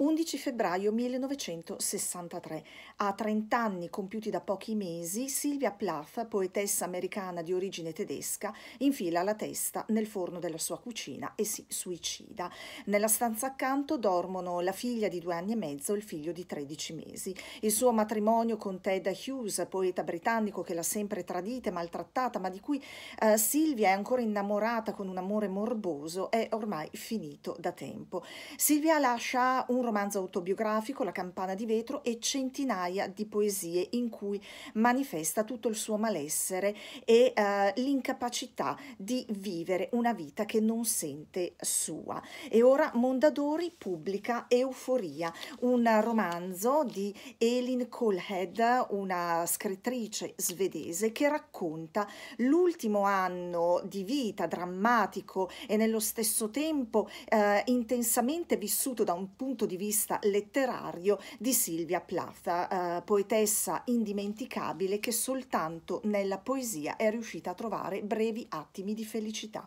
11 febbraio 1963. A 30 anni compiuti da pochi mesi, Sylvia Plath, poetessa americana di origine tedesca, infila la testa nel forno della sua cucina e si suicida. Nella stanza accanto dormono la figlia di due anni e mezzo e il figlio di 13 mesi. Il suo matrimonio con Ted Hughes, poeta britannico che l'ha sempre tradita e maltrattata, ma di cui eh, Silvia è ancora innamorata con un amore morboso, è ormai finito da tempo. Sylvia lascia un romanzo autobiografico, La campana di vetro, e centinaia di poesie in cui manifesta tutto il suo malessere e eh, l'incapacità di vivere una vita che non sente sua. E ora Mondadori pubblica Euforia, un romanzo di Elin Colhead, una scrittrice svedese che racconta l'ultimo anno di vita drammatico e nello stesso tempo eh, intensamente vissuto da un punto di vista letterario di Silvia Plath, eh, poetessa indimenticabile che soltanto nella poesia è riuscita a trovare brevi attimi di felicità.